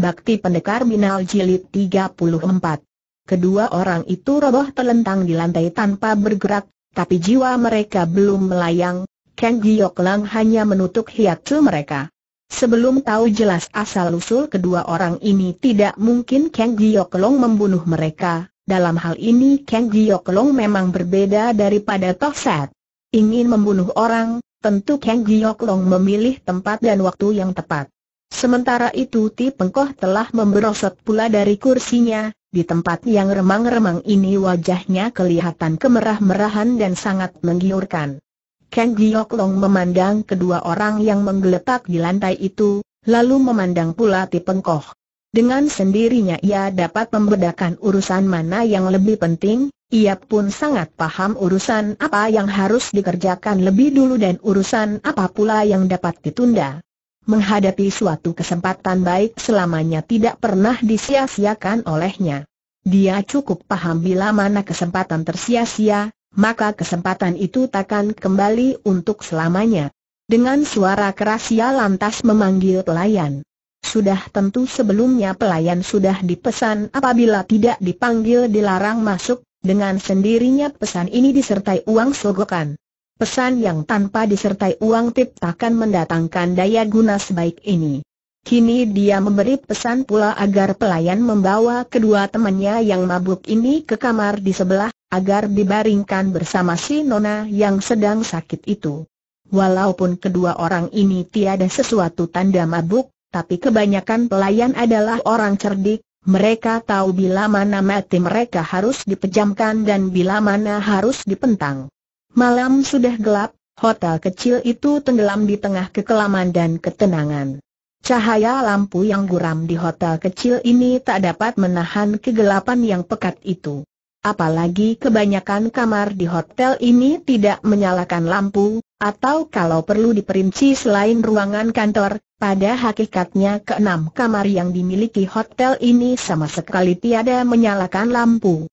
Bakti Pendekar Binal Jilid 34. Kedua orang itu roboh telentang di lantai tanpa bergerak, tapi jiwa mereka belum melayang, Kang Giok Lang hanya menutup cu mereka. Sebelum tahu jelas asal-usul kedua orang ini tidak mungkin Kang Giok Long membunuh mereka, dalam hal ini Kang Giok Long memang berbeda daripada Tohset. Ingin membunuh orang, tentu Kang Giok Long memilih tempat dan waktu yang tepat. Sementara itu Ti Pengkoh telah memberosot pula dari kursinya, di tempat yang remang-remang ini wajahnya kelihatan kemerah-merahan dan sangat menggiurkan. Kang Giok Long memandang kedua orang yang menggeletak di lantai itu, lalu memandang pula Ti Pengkoh. Dengan sendirinya ia dapat membedakan urusan mana yang lebih penting, ia pun sangat paham urusan apa yang harus dikerjakan lebih dulu dan urusan apa pula yang dapat ditunda menghadapi suatu kesempatan baik selamanya tidak pernah disia-siakan olehnya. Dia cukup paham bila mana kesempatan tersia-sia, maka kesempatan itu takkan kembali untuk selamanya. Dengan suara keras ia lantas memanggil pelayan. Sudah tentu sebelumnya pelayan sudah dipesan apabila tidak dipanggil dilarang masuk, dengan sendirinya pesan ini disertai uang sogokan. Pesan yang tanpa disertai uang tip takkan mendatangkan daya guna sebaik ini. Kini dia memberi pesan pula agar pelayan membawa kedua temannya yang mabuk ini ke kamar di sebelah, agar dibaringkan bersama si Nona yang sedang sakit itu. Walaupun kedua orang ini tiada sesuatu tanda mabuk, tapi kebanyakan pelayan adalah orang cerdik, mereka tahu bila mana mati mereka harus dipejamkan dan bila mana harus dipentang. Malam sudah gelap, hotel kecil itu tenggelam di tengah kekelaman dan ketenangan. Cahaya lampu yang guram di hotel kecil ini tak dapat menahan kegelapan yang pekat itu. Apalagi kebanyakan kamar di hotel ini tidak menyalakan lampu, atau kalau perlu diperinci selain ruangan kantor, pada hakikatnya keenam kamar yang dimiliki hotel ini sama sekali tiada menyalakan lampu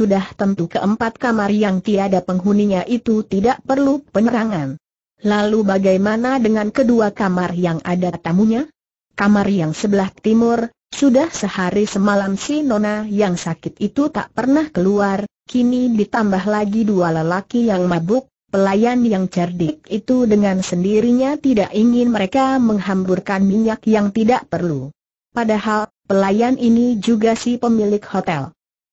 sudah tentu keempat kamar yang tiada penghuninya itu tidak perlu penerangan. Lalu bagaimana dengan kedua kamar yang ada tamunya? Kamar yang sebelah timur, sudah sehari semalam si Nona yang sakit itu tak pernah keluar, kini ditambah lagi dua lelaki yang mabuk, Pelayan yang cerdik itu dengan sendirinya tidak ingin mereka menghamburkan minyak yang tidak perlu. Padahal, pelayan ini juga si pemilik hotel.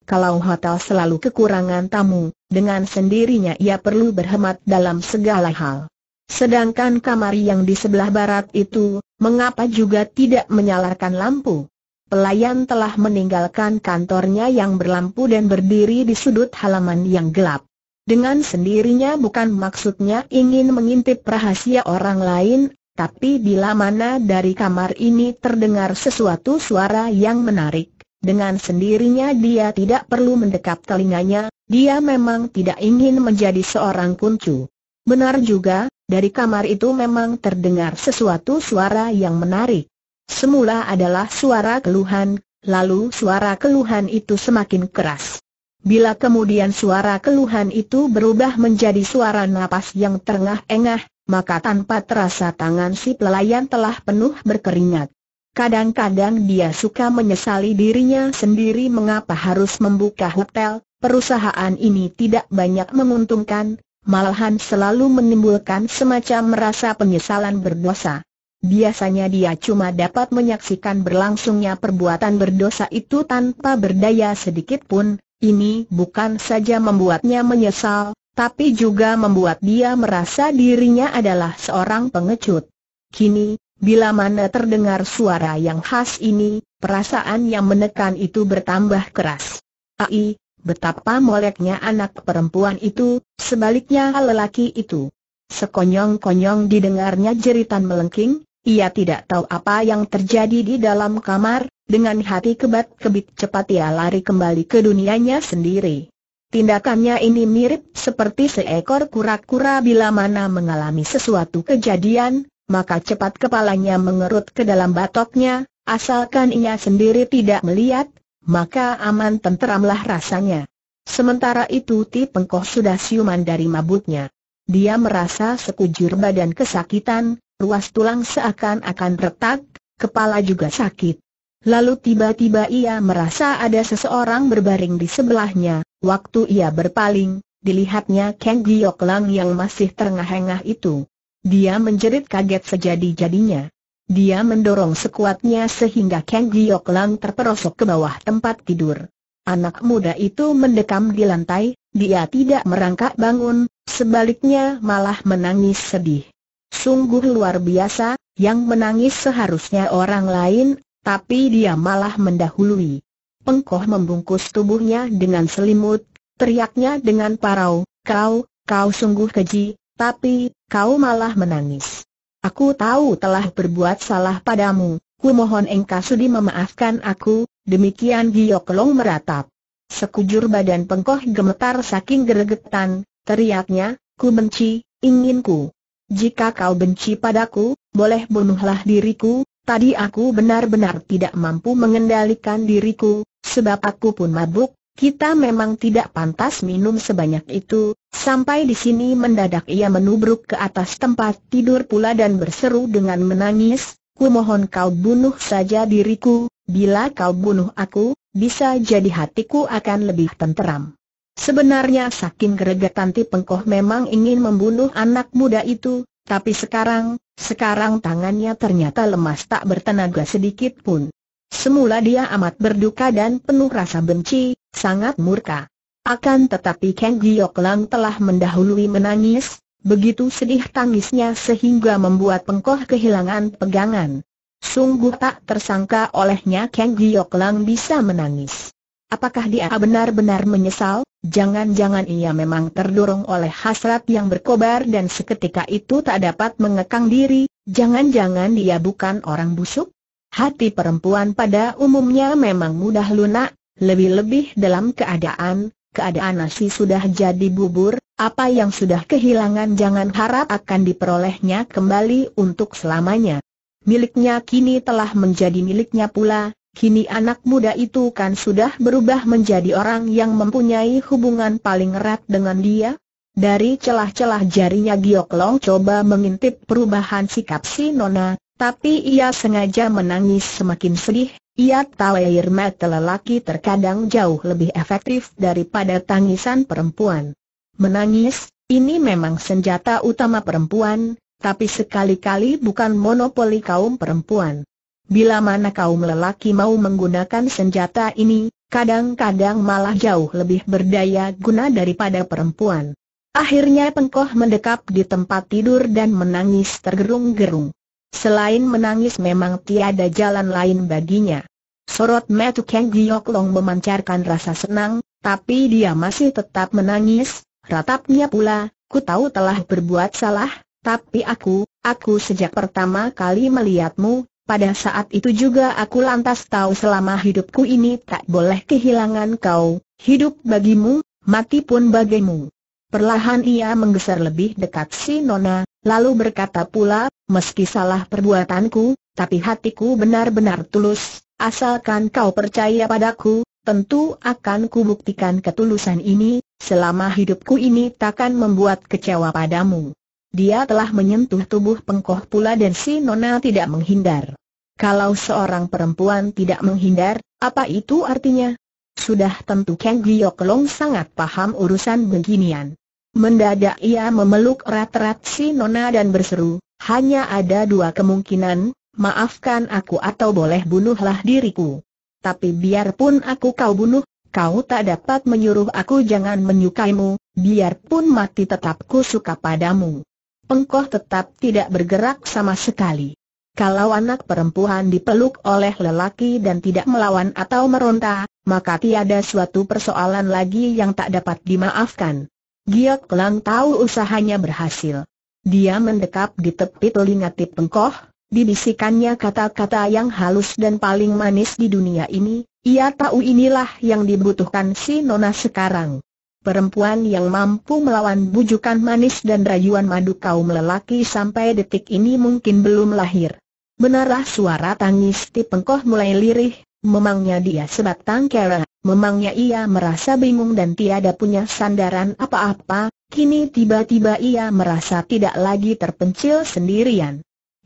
Kalau hotel selalu kekurangan tamu, dengan sendirinya ia perlu berhemat dalam segala hal. Sedangkan kamar yang di sebelah barat itu, mengapa juga tidak menyalarkan lampu? Pelayan telah meninggalkan kantornya yang berlampu dan berdiri di sudut halaman yang gelap. Dengan sendirinya bukan maksudnya ingin mengintip rahasia orang lain, tapi bila mana dari kamar ini terdengar sesuatu suara yang menarik dengan sendirinya dia tidak perlu mendekap telinganya, dia memang tidak ingin menjadi seorang kuncu. Benar juga, dari kamar itu memang terdengar sesuatu suara yang menarik. Semula adalah suara keluhan, lalu suara keluhan itu semakin keras. Bila kemudian suara keluhan itu berubah menjadi suara napas yang terengah-engah, maka tanpa terasa tangan si pelayan telah penuh berkeringat. Kadang-kadang dia suka menyesali dirinya sendiri mengapa harus membuka hotel, perusahaan ini tidak banyak menguntungkan, malahan selalu menimbulkan semacam merasa penyesalan berdosa. Biasanya dia cuma dapat menyaksikan berlangsungnya perbuatan berdosa itu tanpa berdaya sedikit pun. Ini bukan saja membuatnya menyesal, tapi juga membuat dia merasa dirinya adalah seorang pengecut. Kini, Bila mana terdengar suara yang khas ini, perasaan yang menekan itu bertambah keras. Ai, betapa moleknya anak perempuan itu, sebaliknya lelaki itu. Sekonyong-konyong didengarnya jeritan melengking, ia tidak tahu apa yang terjadi di dalam kamar, dengan hati kebat-kebit cepat ia lari kembali ke dunianya sendiri. Tindakannya ini mirip seperti seekor kura-kura bila mana mengalami sesuatu kejadian, maka cepat kepalanya mengerut ke dalam batoknya, asalkan ia sendiri tidak melihat, maka aman tenteramlah rasanya. Sementara itu Ti Pengkoh sudah siuman dari mabuknya. Dia merasa sekujur badan kesakitan, ruas tulang seakan-akan retak, kepala juga sakit. Lalu tiba-tiba ia merasa ada seseorang berbaring di sebelahnya, waktu ia berpaling, dilihatnya Kang Giok Lang yang masih terengah-engah itu. Dia menjerit kaget sejadi-jadinya. Dia mendorong sekuatnya sehingga Kang Giok Lang terperosok ke bawah tempat tidur. Anak muda itu mendekam di lantai, dia tidak merangkak bangun, sebaliknya malah menangis sedih. Sungguh luar biasa, yang menangis seharusnya orang lain, tapi dia malah mendahului. Pengkoh membungkus tubuhnya dengan selimut, teriaknya dengan parau, kau, kau sungguh keji, tapi kau malah menangis. Aku tahu telah berbuat salah padamu, ku mohon engkau sudi memaafkan aku, demikian Giok Long meratap. Sekujur badan pengkoh gemetar saking geregetan, teriaknya, ku benci, inginku. Jika kau benci padaku, boleh bunuhlah diriku, tadi aku benar-benar tidak mampu mengendalikan diriku, sebab aku pun mabuk, kita memang tidak pantas minum sebanyak itu, sampai di sini mendadak ia menubruk ke atas tempat tidur pula dan berseru dengan menangis, ku mohon kau bunuh saja diriku, bila kau bunuh aku, bisa jadi hatiku akan lebih tenteram. Sebenarnya saking geregetan Ti Pengkoh memang ingin membunuh anak muda itu, tapi sekarang, sekarang tangannya ternyata lemas tak bertenaga sedikit pun. Semula dia amat berduka dan penuh rasa benci, sangat murka. Akan tetapi Ken Giok Lang telah mendahului menangis, begitu sedih tangisnya sehingga membuat pengkoh kehilangan pegangan. Sungguh tak tersangka olehnya Ken Giok Lang bisa menangis. Apakah dia benar-benar menyesal? Jangan-jangan ia memang terdorong oleh hasrat yang berkobar dan seketika itu tak dapat mengekang diri, jangan-jangan dia bukan orang busuk? Hati perempuan pada umumnya memang mudah lunak, lebih-lebih dalam keadaan, keadaan nasi sudah jadi bubur, apa yang sudah kehilangan jangan harap akan diperolehnya kembali untuk selamanya. Miliknya kini telah menjadi miliknya pula, Kini anak muda itu kan sudah berubah menjadi orang yang mempunyai hubungan paling erat dengan dia? Dari celah-celah jarinya Giok Long coba mengintip perubahan sikap si Nona, tapi ia sengaja menangis semakin sedih, ia tahu air mata lelaki terkadang jauh lebih efektif daripada tangisan perempuan. Menangis, ini memang senjata utama perempuan, tapi sekali-kali bukan monopoli kaum perempuan. Bila mana kaum lelaki mau menggunakan senjata ini, kadang-kadang malah jauh lebih berdaya guna daripada perempuan. Akhirnya pengkoh mendekap di tempat tidur dan menangis tergerung-gerung. Selain menangis memang tiada jalan lain baginya. Sorot mata Kang Giok Long memancarkan rasa senang, tapi dia masih tetap menangis, ratapnya pula, ku tahu telah berbuat salah, tapi aku, aku sejak pertama kali melihatmu, pada saat itu juga aku lantas tahu selama hidupku ini tak boleh kehilangan kau, hidup bagimu, mati pun bagimu. Perlahan ia menggeser lebih dekat si Nona, Lalu berkata pula, meski salah perbuatanku, tapi hatiku benar-benar tulus, asalkan kau percaya padaku, tentu akan kubuktikan ketulusan ini, selama hidupku ini takkan membuat kecewa padamu. Dia telah menyentuh tubuh pengkoh pula dan si Nona tidak menghindar. Kalau seorang perempuan tidak menghindar, apa itu artinya? Sudah tentu Kang Giok Long sangat paham urusan beginian. Mendadak ia memeluk erat-erat si Nona dan berseru, hanya ada dua kemungkinan, maafkan aku atau boleh bunuhlah diriku. Tapi biarpun aku kau bunuh, kau tak dapat menyuruh aku jangan menyukaimu, biarpun mati tetap ku suka padamu. Pengkoh tetap tidak bergerak sama sekali. Kalau anak perempuan dipeluk oleh lelaki dan tidak melawan atau meronta, maka tiada suatu persoalan lagi yang tak dapat dimaafkan. Giok Lang tahu usahanya berhasil. Dia mendekap di tepi telinga Pengkoh, dibisikannya kata-kata yang halus dan paling manis di dunia ini, ia tahu inilah yang dibutuhkan si Nona sekarang. Perempuan yang mampu melawan bujukan manis dan rayuan madu kaum lelaki sampai detik ini mungkin belum lahir. Benarlah suara tangis Pengkoh mulai lirih, memangnya dia sebatang kara, memangnya ia merasa bingung dan tiada punya sandaran apa-apa, kini tiba-tiba ia merasa tidak lagi terpencil sendirian.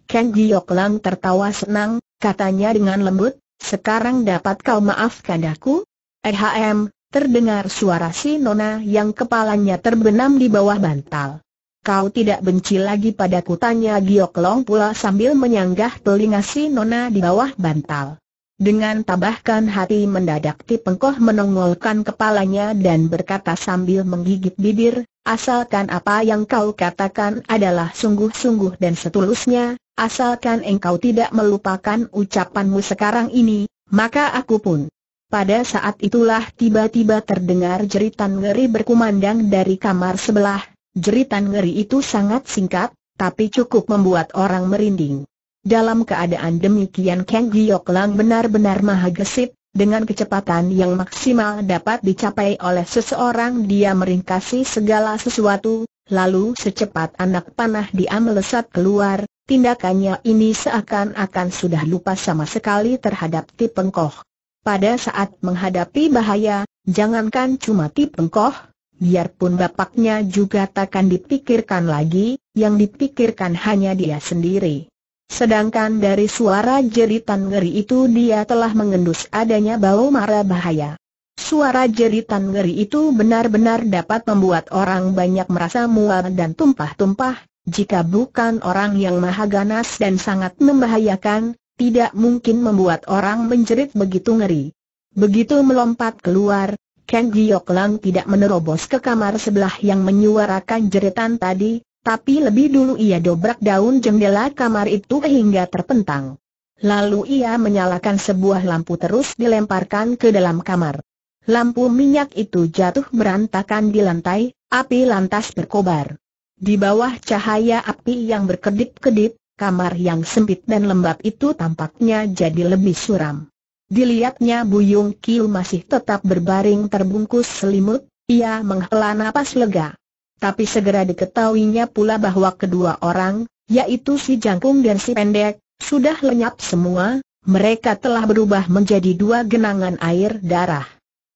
Kang Giok Lang tertawa senang, katanya dengan lembut, sekarang dapat kau maafkan aku? Ehm, terdengar suara si Nona yang kepalanya terbenam di bawah bantal. Kau tidak benci lagi pada tanya Giok Long pula sambil menyanggah telinga si Nona di bawah bantal. Dengan tabahkan hati mendadak Tipengkoh menongolkan kepalanya dan berkata sambil menggigit bibir, asalkan apa yang kau katakan adalah sungguh-sungguh dan setulusnya, asalkan engkau tidak melupakan ucapanmu sekarang ini, maka aku pun. Pada saat itulah tiba-tiba terdengar jeritan ngeri berkumandang dari kamar sebelah, jeritan ngeri itu sangat singkat, tapi cukup membuat orang merinding. Dalam keadaan demikian Kang Lang benar-benar maha gesit, dengan kecepatan yang maksimal dapat dicapai oleh seseorang dia meringkasi segala sesuatu, lalu secepat anak panah dia melesat keluar, tindakannya ini seakan-akan sudah lupa sama sekali terhadap Tipengkoh. Pada saat menghadapi bahaya, jangankan cuma Tipengkoh, biarpun bapaknya juga takkan dipikirkan lagi, yang dipikirkan hanya dia sendiri. Sedangkan dari suara jeritan ngeri itu dia telah mengendus adanya bau mara bahaya. Suara jeritan ngeri itu benar-benar dapat membuat orang banyak merasa mual dan tumpah-tumpah, jika bukan orang yang maha ganas dan sangat membahayakan, tidak mungkin membuat orang menjerit begitu ngeri. Begitu melompat keluar, Kang Giok Lang tidak menerobos ke kamar sebelah yang menyuarakan jeritan tadi, tapi lebih dulu ia dobrak daun jendela kamar itu hingga terpentang. Lalu ia menyalakan sebuah lampu terus dilemparkan ke dalam kamar. Lampu minyak itu jatuh berantakan di lantai, api lantas berkobar. Di bawah cahaya api yang berkedip-kedip, kamar yang sempit dan lembab itu tampaknya jadi lebih suram. Dilihatnya Buyung Kiu masih tetap berbaring terbungkus selimut, ia menghela napas lega. Tapi segera diketahuinya pula bahwa kedua orang, yaitu si jangkung dan si pendek, sudah lenyap semua, mereka telah berubah menjadi dua genangan air darah.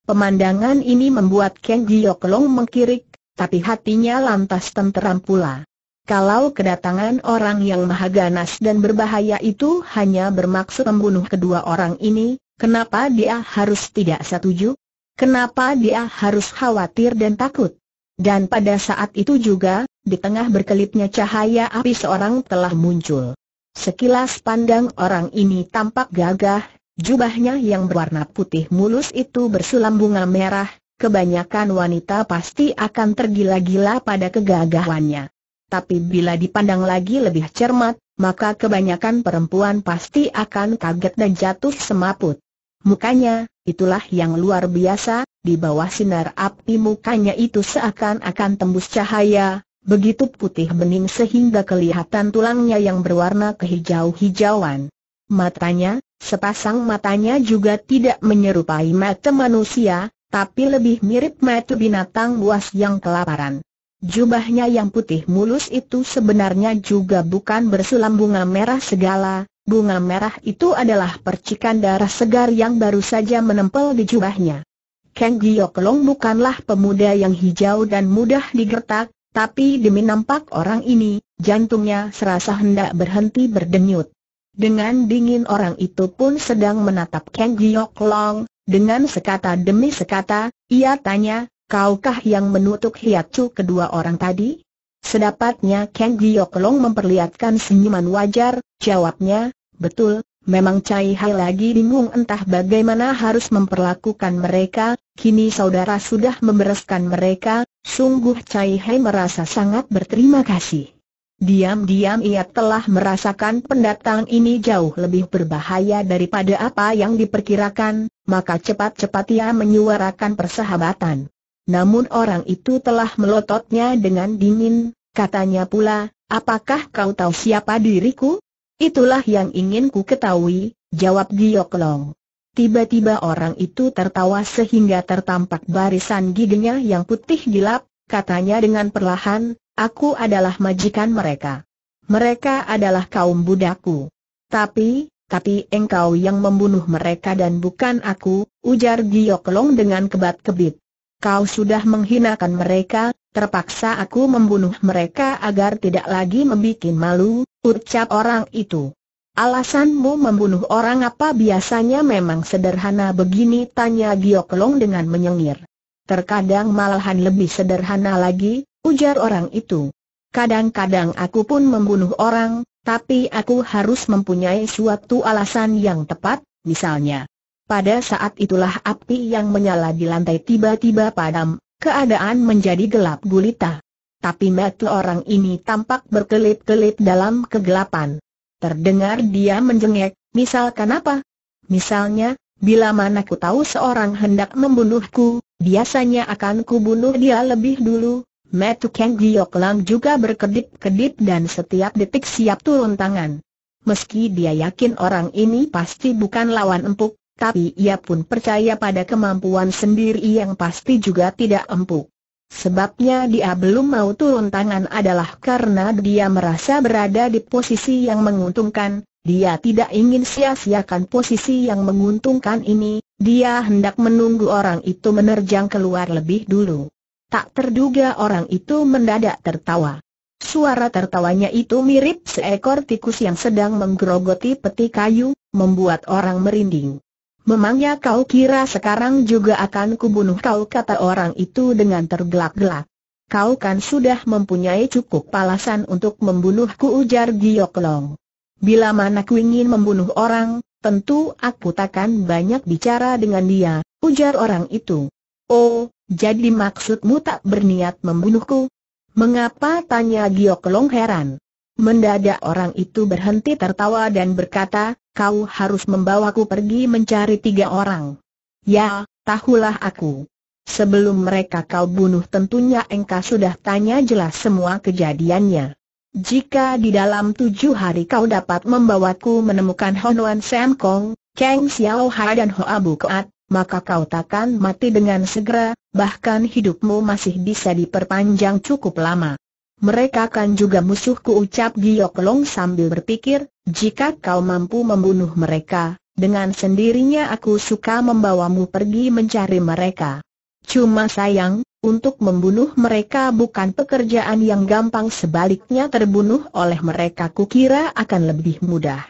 Pemandangan ini membuat Kang Gioklong mengkirik, tapi hatinya lantas tenteram pula. Kalau kedatangan orang yang maha ganas dan berbahaya itu hanya bermaksud membunuh kedua orang ini, kenapa dia harus tidak setuju? Kenapa dia harus khawatir dan takut? Dan pada saat itu juga, di tengah berkelipnya cahaya api seorang telah muncul. Sekilas pandang orang ini tampak gagah, jubahnya yang berwarna putih mulus itu bersulam bunga merah, kebanyakan wanita pasti akan tergila-gila pada kegagahannya. Tapi bila dipandang lagi lebih cermat, maka kebanyakan perempuan pasti akan kaget dan jatuh semaput. Mukanya, itulah yang luar biasa, di bawah sinar api mukanya itu seakan-akan tembus cahaya, begitu putih bening sehingga kelihatan tulangnya yang berwarna kehijau-hijauan. Matanya, sepasang matanya juga tidak menyerupai mata manusia, tapi lebih mirip mata binatang buas yang kelaparan. Jubahnya yang putih mulus itu sebenarnya juga bukan bersulam bunga merah segala, bunga merah itu adalah percikan darah segar yang baru saja menempel di jubahnya. Ken Gioklong bukanlah pemuda yang hijau dan mudah digertak, tapi demi nampak orang ini, jantungnya serasa hendak berhenti berdenyut. Dengan dingin orang itu pun sedang menatap Ken Gioklong, dengan sekata demi sekata, ia tanya, kaukah yang menutup hiacu kedua orang tadi? Sedapatnya Ken Kelong memperlihatkan senyuman wajar, jawabnya, betul, Memang Cai Hai lagi bingung entah bagaimana harus memperlakukan mereka, kini saudara sudah membereskan mereka, sungguh Cai Hai merasa sangat berterima kasih. Diam-diam ia telah merasakan pendatang ini jauh lebih berbahaya daripada apa yang diperkirakan, maka cepat-cepat ia menyuarakan persahabatan. Namun orang itu telah melototnya dengan dingin, katanya pula, apakah kau tahu siapa diriku? Itulah yang ingin ku ketahui, jawab Giok Long. Tiba-tiba orang itu tertawa sehingga tertampak barisan giginya yang putih gelap, katanya dengan perlahan, aku adalah majikan mereka. Mereka adalah kaum budaku. Tapi, tapi engkau yang membunuh mereka dan bukan aku, ujar Giok Long dengan kebat-kebit. Kau sudah menghinakan mereka, Terpaksa aku membunuh mereka agar tidak lagi membuat malu, ucap orang itu. Alasanmu membunuh orang apa biasanya memang sederhana begini tanya Gioklong dengan menyengir. Terkadang malahan lebih sederhana lagi, ujar orang itu. Kadang-kadang aku pun membunuh orang, tapi aku harus mempunyai suatu alasan yang tepat, misalnya. Pada saat itulah api yang menyala di lantai tiba-tiba padam, Keadaan menjadi gelap gulita. Tapi mata orang ini tampak berkelip-kelip dalam kegelapan. Terdengar dia menjengek, misalkan apa? Misalnya, bila mana ku tahu seorang hendak membunuhku, biasanya akan kubunuh dia lebih dulu. Metu Kang Giok Lang juga berkedip-kedip dan setiap detik siap turun tangan. Meski dia yakin orang ini pasti bukan lawan empuk, tapi ia pun percaya pada kemampuan sendiri yang pasti juga tidak empuk. Sebabnya dia belum mau turun tangan adalah karena dia merasa berada di posisi yang menguntungkan, dia tidak ingin sia-siakan posisi yang menguntungkan ini, dia hendak menunggu orang itu menerjang keluar lebih dulu. Tak terduga orang itu mendadak tertawa. Suara tertawanya itu mirip seekor tikus yang sedang menggerogoti peti kayu, membuat orang merinding. Memangnya kau kira sekarang juga akan kubunuh kau kata orang itu dengan tergelak-gelak. Kau kan sudah mempunyai cukup alasan untuk membunuhku ujar Gioklong. Bila mana ku ingin membunuh orang, tentu aku takkan banyak bicara dengan dia, ujar orang itu. Oh, jadi maksudmu tak berniat membunuhku? Mengapa tanya Gioklong heran? Mendadak orang itu berhenti tertawa dan berkata, kau harus membawaku pergi mencari tiga orang. Ya, tahulah aku. Sebelum mereka kau bunuh tentunya engkau sudah tanya jelas semua kejadiannya. Jika di dalam tujuh hari kau dapat membawaku menemukan Wan Sam Kong, Kang Xiao Hai dan Ho Bu Koat, maka kau takkan mati dengan segera, bahkan hidupmu masih bisa diperpanjang cukup lama. Mereka kan juga musuhku ucap Giyok Long sambil berpikir, jika kau mampu membunuh mereka, dengan sendirinya aku suka membawamu pergi mencari mereka. Cuma sayang, untuk membunuh mereka bukan pekerjaan yang gampang sebaliknya terbunuh oleh mereka kukira akan lebih mudah.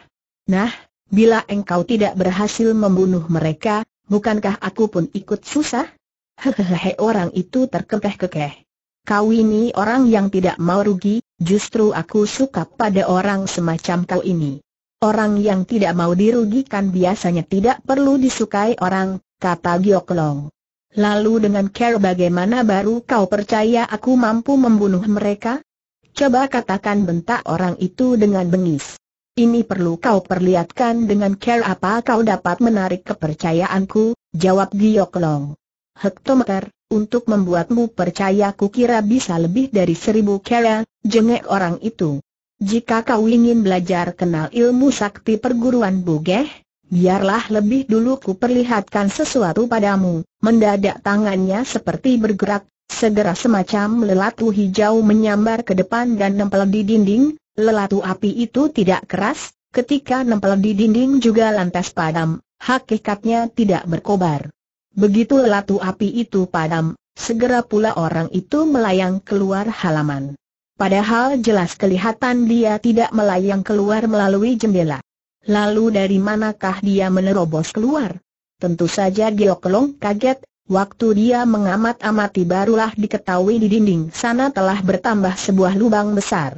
Nah, bila engkau tidak berhasil membunuh mereka, bukankah aku pun ikut susah? Hehehe orang itu terkekeh-kekeh. Kau ini orang yang tidak mau rugi, justru aku suka pada orang semacam kau ini. Orang yang tidak mau dirugikan biasanya tidak perlu disukai orang, kata Giok Long. Lalu dengan care bagaimana baru kau percaya aku mampu membunuh mereka? Coba katakan bentak orang itu dengan bengis. Ini perlu kau perlihatkan dengan care apa kau dapat menarik kepercayaanku, jawab Giok Long. Hektometer, untuk membuatmu percaya kukira bisa lebih dari seribu kera, jengek orang itu. Jika kau ingin belajar kenal ilmu sakti perguruan bugeh, biarlah lebih dulu ku perlihatkan sesuatu padamu. Mendadak tangannya seperti bergerak, segera semacam lelatu hijau menyambar ke depan dan nempel di dinding, lelatu api itu tidak keras, ketika nempel di dinding juga lantas padam, hakikatnya tidak berkobar. Begitu latu api itu padam, segera pula orang itu melayang keluar halaman. Padahal jelas kelihatan dia tidak melayang keluar melalui jendela. Lalu dari manakah dia menerobos keluar? Tentu saja Geoklong kaget, waktu dia mengamat-amati barulah diketahui di dinding sana telah bertambah sebuah lubang besar.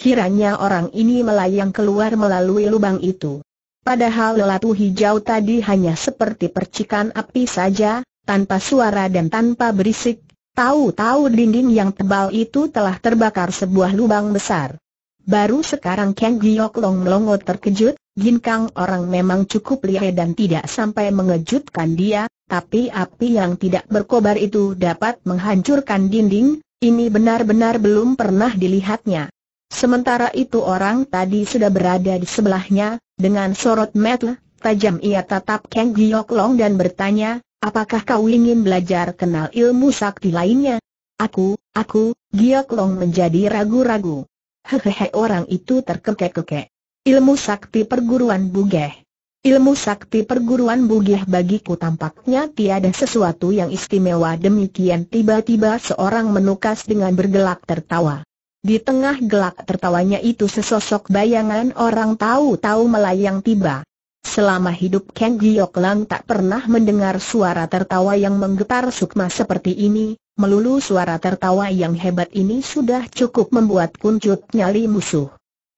Kiranya orang ini melayang keluar melalui lubang itu. Padahal lelatu hijau tadi hanya seperti percikan api saja, tanpa suara dan tanpa berisik, tahu-tahu dinding yang tebal itu telah terbakar sebuah lubang besar. Baru sekarang Kang Giok Long Longo terkejut, Jin Kang orang memang cukup lihai dan tidak sampai mengejutkan dia, tapi api yang tidak berkobar itu dapat menghancurkan dinding, ini benar-benar belum pernah dilihatnya. Sementara itu orang tadi sudah berada di sebelahnya, dengan sorot mata, tajam ia tatap Kang Giok Long dan bertanya, apakah kau ingin belajar kenal ilmu sakti lainnya? Aku, aku, Giok Long menjadi ragu-ragu. Hehehe orang itu terkekek-kekek. Ilmu sakti perguruan bugeh. Ilmu sakti perguruan bugih bagiku tampaknya tiada sesuatu yang istimewa demikian tiba-tiba seorang menukas dengan bergelak tertawa. Di tengah gelak tertawanya itu sesosok bayangan orang tahu-tahu melayang tiba. Selama hidup Ken Giok Lang tak pernah mendengar suara tertawa yang menggetar sukma seperti ini, melulu suara tertawa yang hebat ini sudah cukup membuat kuncut nyali musuh.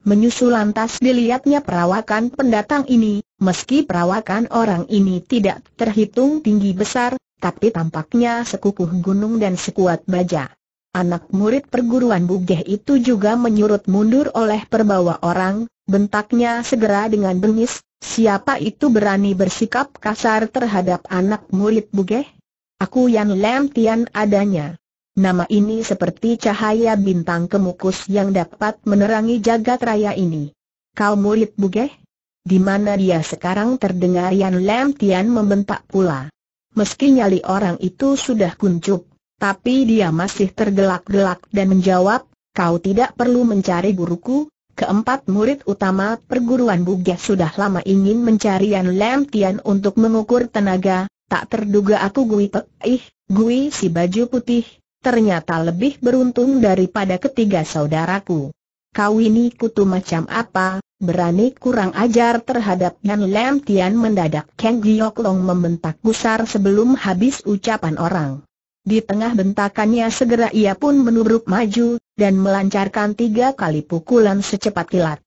Menyusul lantas dilihatnya perawakan pendatang ini, meski perawakan orang ini tidak terhitung tinggi besar, tapi tampaknya sekukuh gunung dan sekuat baja anak murid perguruan Bugeh itu juga menyurut mundur oleh perbawa orang, bentaknya segera dengan bengis, siapa itu berani bersikap kasar terhadap anak murid Bugeh? Aku yang Lam Tian adanya. Nama ini seperti cahaya bintang kemukus yang dapat menerangi jagat raya ini. Kau murid Bugeh? Di mana dia sekarang terdengar Yan Lam Tian membentak pula. Meski nyali orang itu sudah kuncup, tapi dia masih tergelak-gelak dan menjawab, kau tidak perlu mencari guruku, keempat murid utama perguruan Bugia sudah lama ingin mencari Yan Lam Tian untuk mengukur tenaga, tak terduga aku Gui ih, Gui si baju putih, ternyata lebih beruntung daripada ketiga saudaraku. Kau ini kutu macam apa, berani kurang ajar terhadap Yan Lam Tian mendadak Kang Giok Long membentak gusar sebelum habis ucapan orang. Di tengah bentakannya segera ia pun menubruk maju, dan melancarkan tiga kali pukulan secepat kilat.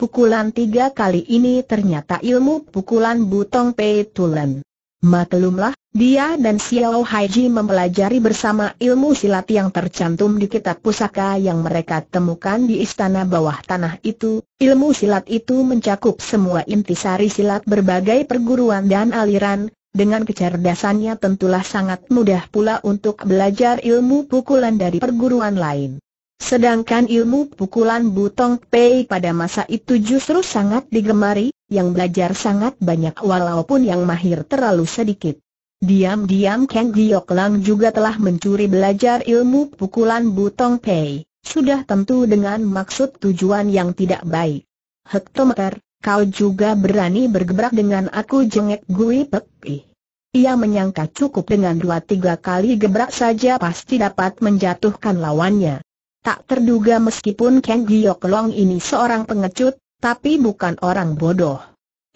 Pukulan tiga kali ini ternyata ilmu pukulan Butong Pei Tulen. Maklumlah, dia dan Xiao Haiji mempelajari bersama ilmu silat yang tercantum di kitab pusaka yang mereka temukan di istana bawah tanah itu. Ilmu silat itu mencakup semua intisari silat berbagai perguruan dan aliran, dengan kecerdasannya tentulah sangat mudah pula untuk belajar ilmu pukulan dari perguruan lain. Sedangkan ilmu pukulan Butong Pei pada masa itu justru sangat digemari, yang belajar sangat banyak walaupun yang mahir terlalu sedikit. Diam-diam Kang Giok Lang juga telah mencuri belajar ilmu pukulan Butong Pei, sudah tentu dengan maksud tujuan yang tidak baik. Hektometer, Kau juga berani bergebrak dengan aku jengek gue? peki. Ia menyangka cukup dengan dua tiga kali gebrak saja pasti dapat menjatuhkan lawannya. Tak terduga meskipun Kang Giok Long ini seorang pengecut, tapi bukan orang bodoh.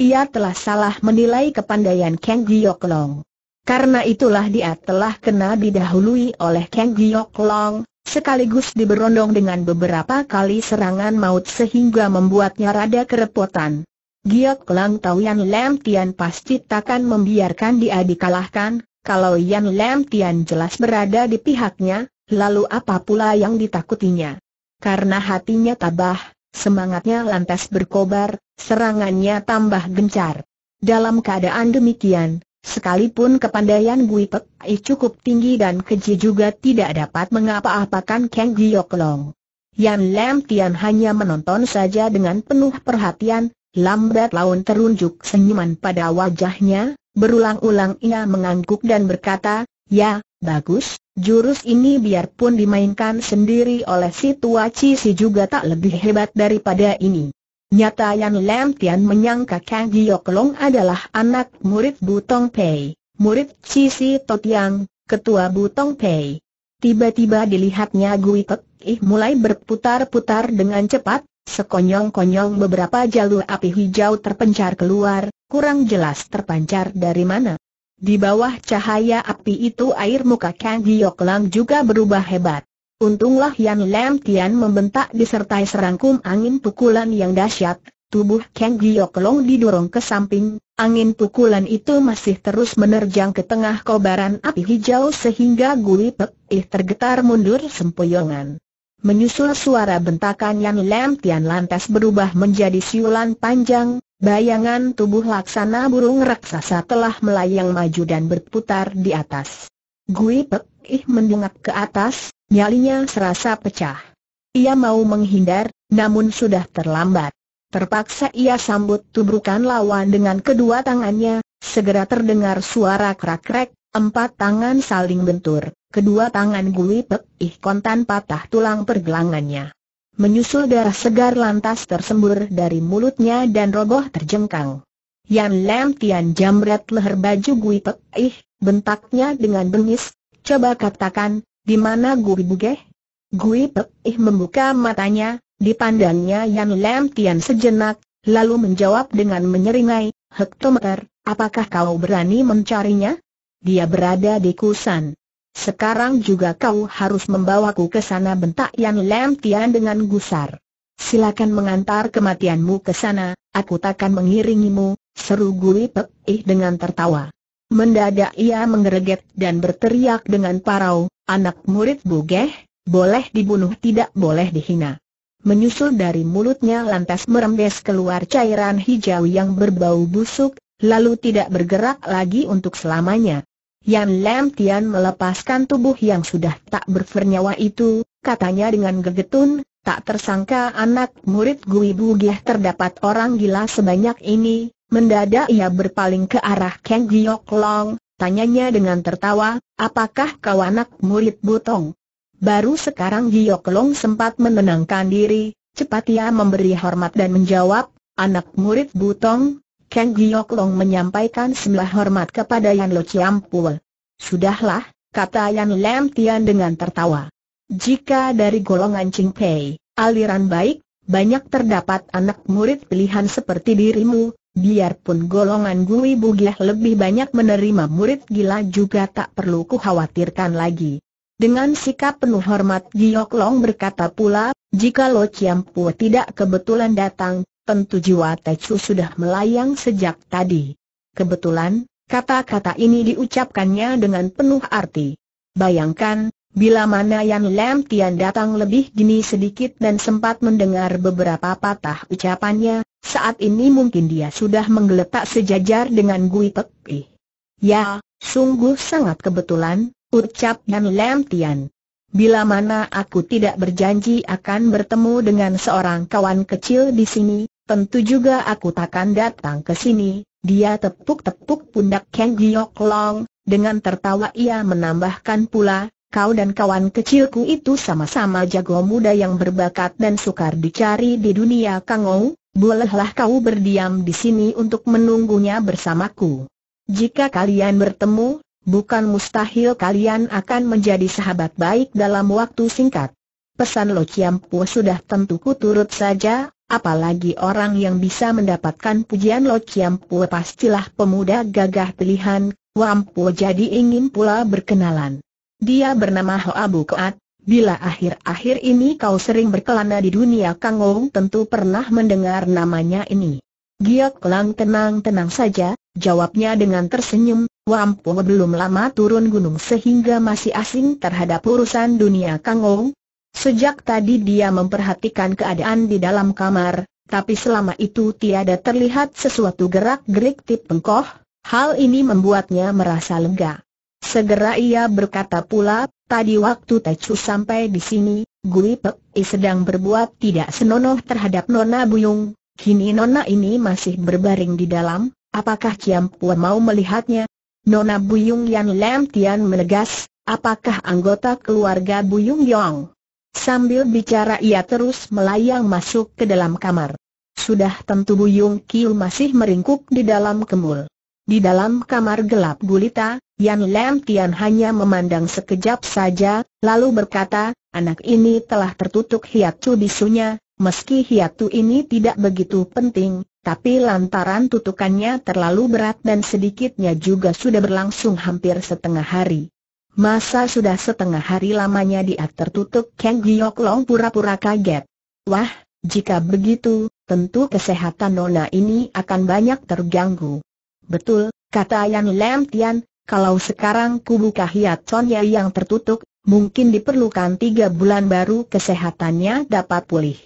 Ia telah salah menilai kepandaian Kang Giok Long. Karena itulah dia telah kena didahului oleh Kang Giok Long, sekaligus diberondong dengan beberapa kali serangan maut sehingga membuatnya rada kerepotan. Giok Lang tahu Yan Lam Tian pasti takkan membiarkan dia dikalahkan, kalau Yan Lam Tian jelas berada di pihaknya, lalu apa pula yang ditakutinya? Karena hatinya tabah, semangatnya lantas berkobar, serangannya tambah gencar. Dalam keadaan demikian, Sekalipun kepandaian Gui Pek I cukup tinggi dan keji juga tidak dapat mengapa-apakan Kang Giok Long. Yan Lam Tian hanya menonton saja dengan penuh perhatian, lambat laun terunjuk senyuman pada wajahnya, berulang-ulang ia mengangguk dan berkata, Ya, bagus, jurus ini biarpun dimainkan sendiri oleh si Tua Ci si juga tak lebih hebat daripada ini. Nyata Yan Lam Tian menyangka Kang Giok Long adalah anak murid Butong Pei, murid Cici Totiang, ketua Butong Pei. Tiba-tiba dilihatnya Gui Pek Ih mulai berputar-putar dengan cepat, sekonyong-konyong beberapa jalur api hijau terpencar keluar, kurang jelas terpancar dari mana. Di bawah cahaya api itu air muka Kang Giok Long juga berubah hebat. Untunglah Yan Lam Tian membentak disertai serangkum angin pukulan yang dahsyat, tubuh Kang Giok Long didorong ke samping, angin pukulan itu masih terus menerjang ke tengah kobaran api hijau sehingga Gui Pek Ih tergetar mundur sempoyongan. Menyusul suara bentakan Yan Lam Tian lantas berubah menjadi siulan panjang, bayangan tubuh laksana burung raksasa telah melayang maju dan berputar di atas. Gui Pek Ih mendungak ke atas, Nyalinya serasa pecah. Ia mau menghindar, namun sudah terlambat. Terpaksa ia sambut tubrukan lawan dengan kedua tangannya, segera terdengar suara krak-krek, empat tangan saling bentur, kedua tangan Gui Pek Ihkon tanpa patah tulang pergelangannya. Menyusul darah segar lantas tersembur dari mulutnya dan roboh terjengkang. Yan Lam Tian jamret leher baju Gui Pek Ih, bentaknya dengan bengis, coba katakan, di mana Gui Bugeh? Gui Ih membuka matanya, dipandangnya Yan Lam Tian sejenak, lalu menjawab dengan menyeringai, Hektometer, apakah kau berani mencarinya? Dia berada di Kusan. Sekarang juga kau harus membawaku ke sana bentak Yan Lam Tian dengan gusar. Silakan mengantar kematianmu ke sana, aku takkan mengiringimu, seru Gui Ih dengan tertawa. Mendadak ia menggereget dan berteriak dengan parau, Anak murid Bugeh, boleh dibunuh tidak boleh dihina. Menyusul dari mulutnya lantas merembes keluar cairan hijau yang berbau busuk, lalu tidak bergerak lagi untuk selamanya. Yan Lam Tian melepaskan tubuh yang sudah tak bernyawa itu, katanya dengan gegetun, tak tersangka anak murid Gui Bugeh terdapat orang gila sebanyak ini, mendadak ia berpaling ke arah Kang Giok Long, Tanyanya dengan tertawa, apakah kau anak murid Butong? Baru sekarang Giok Long sempat menenangkan diri, cepat ia memberi hormat dan menjawab, anak murid Butong, Kang Giok Long menyampaikan sembah hormat kepada Yan Lo Chiampul. Sudahlah, kata Yan Lam Tian dengan tertawa. Jika dari golongan Ching Pei, aliran baik, banyak terdapat anak murid pilihan seperti dirimu, Biarpun golongan Gui Bugiah lebih banyak menerima murid gila juga tak perlu ku khawatirkan lagi. Dengan sikap penuh hormat Giok Long berkata pula, jika Lo Chiam Pu tidak kebetulan datang, tentu jiwa techu sudah melayang sejak tadi. Kebetulan, kata-kata ini diucapkannya dengan penuh arti. Bayangkan, Bila mana Yan Lam Tian datang lebih dini sedikit dan sempat mendengar beberapa patah ucapannya, saat ini mungkin dia sudah menggeletak sejajar dengan Gui Pek Ya, sungguh sangat kebetulan, ucap Nan Lam Tian. Bila mana aku tidak berjanji akan bertemu dengan seorang kawan kecil di sini, tentu juga aku takkan datang ke sini. Dia tepuk-tepuk pundak Kang Giok Long, dengan tertawa ia menambahkan pula, kau dan kawan kecilku itu sama-sama jago muda yang berbakat dan sukar dicari di dunia Kangou, bolehlah kau berdiam di sini untuk menunggunya bersamaku. Jika kalian bertemu, bukan mustahil kalian akan menjadi sahabat baik dalam waktu singkat. Pesan Lo Chiampu sudah tentu kuturut saja, apalagi orang yang bisa mendapatkan pujian Lo Chiampu pastilah pemuda gagah pilihan, Wampu jadi ingin pula berkenalan. Dia bernama Hoa Koat, Bila akhir-akhir ini kau sering berkelana di dunia Kangong tentu pernah mendengar namanya ini. Giok Lang tenang-tenang saja, jawabnya dengan tersenyum, Wampu belum lama turun gunung sehingga masih asing terhadap urusan dunia Kangong. Sejak tadi dia memperhatikan keadaan di dalam kamar, tapi selama itu tiada terlihat sesuatu gerak-gerik tip pengkoh, hal ini membuatnya merasa lega. Segera ia berkata pula, tadi waktu Tecu sampai di sini, Gui Pek I sedang berbuat tidak senonoh terhadap Nona Buyung, kini Nona ini masih berbaring di dalam, apakah Ciam Pua mau melihatnya? Nona Buyung Yan Lam Tian menegas, apakah anggota keluarga Buyung Yong? Sambil bicara ia terus melayang masuk ke dalam kamar. Sudah tentu Buyung Kiu masih meringkuk di dalam kemul. Di dalam kamar gelap gulita, Yan Lam Tian hanya memandang sekejap saja, lalu berkata, anak ini telah tertutup hiatu bisunya, meski hiat tu ini tidak begitu penting, tapi lantaran tutukannya terlalu berat dan sedikitnya juga sudah berlangsung hampir setengah hari. Masa sudah setengah hari lamanya dia tertutup Kang Giok Long pura-pura kaget. Wah, jika begitu, tentu kesehatan Nona ini akan banyak terganggu. Betul, kata Yan Lam Tian, kalau sekarang Hiat Chon Ye yang tertutup, mungkin diperlukan tiga bulan baru kesehatannya dapat pulih.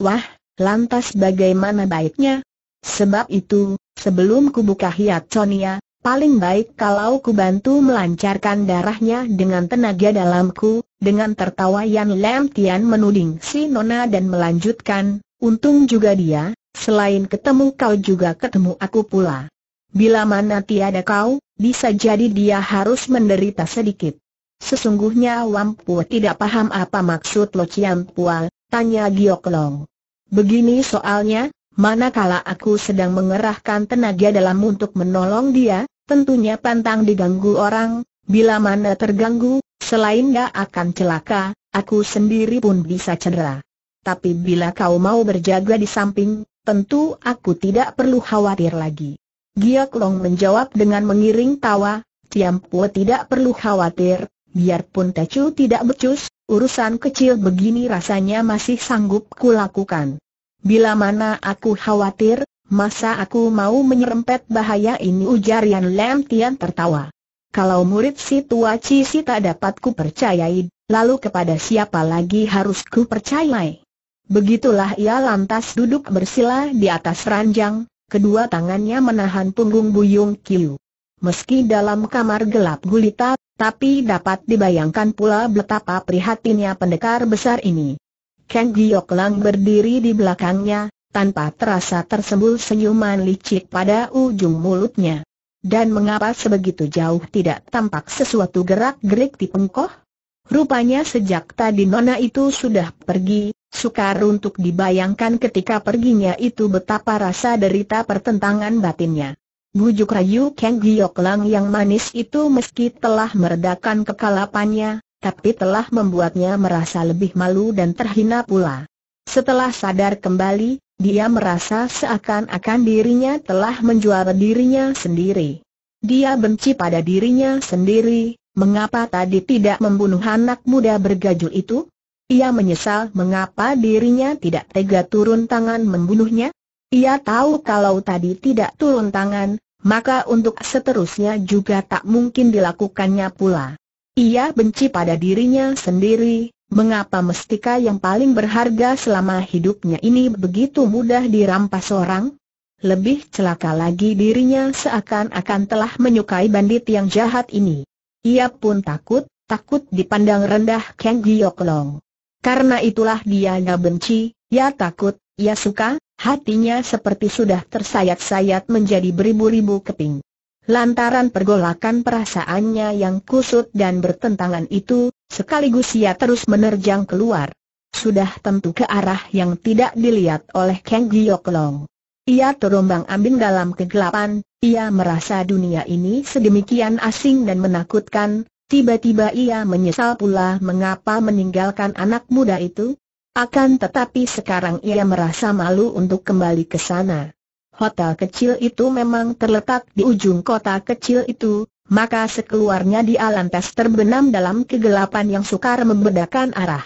Wah, lantas bagaimana baiknya? Sebab itu, sebelum Hiat Chon Ye, paling baik kalau kubantu melancarkan darahnya dengan tenaga dalamku, dengan tertawa Yan Lam Tian menuding si Nona dan melanjutkan, untung juga dia, selain ketemu kau juga ketemu aku pula. Bila mana tiada kau, bisa jadi dia harus menderita sedikit. Sesungguhnya Wampu tidak paham apa maksud Lo Chiam Pual, tanya Giok Long. Begini soalnya, manakala aku sedang mengerahkan tenaga dalam untuk menolong dia, tentunya pantang diganggu orang, bila mana terganggu, selain gak akan celaka, aku sendiri pun bisa cedera. Tapi bila kau mau berjaga di samping, tentu aku tidak perlu khawatir lagi. Giok Long menjawab dengan mengiring tawa, Tiam Pue tidak perlu khawatir, biarpun Tecu tidak becus, urusan kecil begini rasanya masih sanggup kulakukan. Bila mana aku khawatir, masa aku mau menyerempet bahaya ini ujar Yan Lam Tian tertawa. Kalau murid si tua si tak dapat ku percayai, lalu kepada siapa lagi harus ku percayai? Begitulah ia lantas duduk bersila di atas ranjang, kedua tangannya menahan punggung Buyung Kiu. Meski dalam kamar gelap gulita, tapi dapat dibayangkan pula betapa prihatinnya pendekar besar ini. Kang Giok Lang berdiri di belakangnya, tanpa terasa tersembul senyuman licik pada ujung mulutnya. Dan mengapa sebegitu jauh tidak tampak sesuatu gerak-gerik di pengkoh? Rupanya sejak tadi Nona itu sudah pergi, Sukar untuk dibayangkan ketika perginya itu betapa rasa derita pertentangan batinnya. Bujuk rayu Kang lang yang manis itu meski telah meredakan kekalapannya, tapi telah membuatnya merasa lebih malu dan terhina pula. Setelah sadar kembali, dia merasa seakan-akan dirinya telah menjual dirinya sendiri. Dia benci pada dirinya sendiri, mengapa tadi tidak membunuh anak muda bergajul itu? Ia menyesal mengapa dirinya tidak tega turun tangan membunuhnya. Ia tahu kalau tadi tidak turun tangan, maka untuk seterusnya juga tak mungkin dilakukannya pula. Ia benci pada dirinya sendiri, Mengapa mestika yang paling berharga selama hidupnya ini begitu mudah dirampas orang? Lebih celaka lagi dirinya seakan-akan telah menyukai bandit yang jahat ini. Ia pun takut, takut dipandang rendah Kang Giok Long. Karena itulah dia dianya benci, ya takut, ya suka, hatinya seperti sudah tersayat-sayat menjadi beribu-ribu keping. Lantaran pergolakan perasaannya yang kusut dan bertentangan itu, sekaligus ia terus menerjang keluar. Sudah tentu ke arah yang tidak dilihat oleh Kang Giok Long. Ia terombang ambing dalam kegelapan, ia merasa dunia ini sedemikian asing dan menakutkan, Tiba-tiba ia menyesal pula mengapa meninggalkan anak muda itu. Akan tetapi sekarang ia merasa malu untuk kembali ke sana. Hotel kecil itu memang terletak di ujung kota kecil itu, maka sekeluarnya di lantas terbenam dalam kegelapan yang sukar membedakan arah.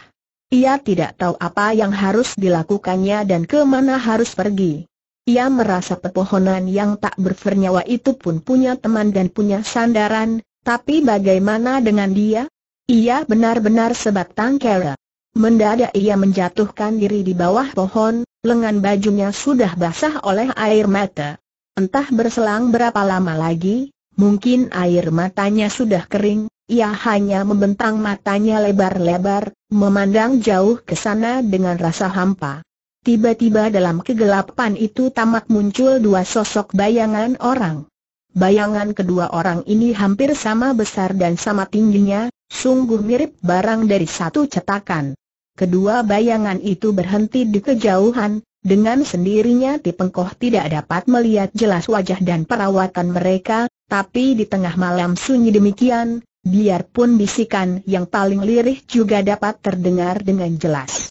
Ia tidak tahu apa yang harus dilakukannya dan kemana harus pergi. Ia merasa pepohonan yang tak bernyawa itu pun punya teman dan punya sandaran, tapi bagaimana dengan dia? Ia benar-benar sebatang kera. Mendadak ia menjatuhkan diri di bawah pohon, lengan bajunya sudah basah oleh air mata. Entah berselang berapa lama lagi, mungkin air matanya sudah kering, ia hanya membentang matanya lebar-lebar, memandang jauh ke sana dengan rasa hampa. Tiba-tiba dalam kegelapan itu tamak muncul dua sosok bayangan orang. Bayangan kedua orang ini hampir sama besar dan sama tingginya, sungguh mirip barang dari satu cetakan. Kedua bayangan itu berhenti di kejauhan, dengan sendirinya Tipengkoh tidak dapat melihat jelas wajah dan perawatan mereka, tapi di tengah malam sunyi demikian, biarpun bisikan yang paling lirih juga dapat terdengar dengan jelas.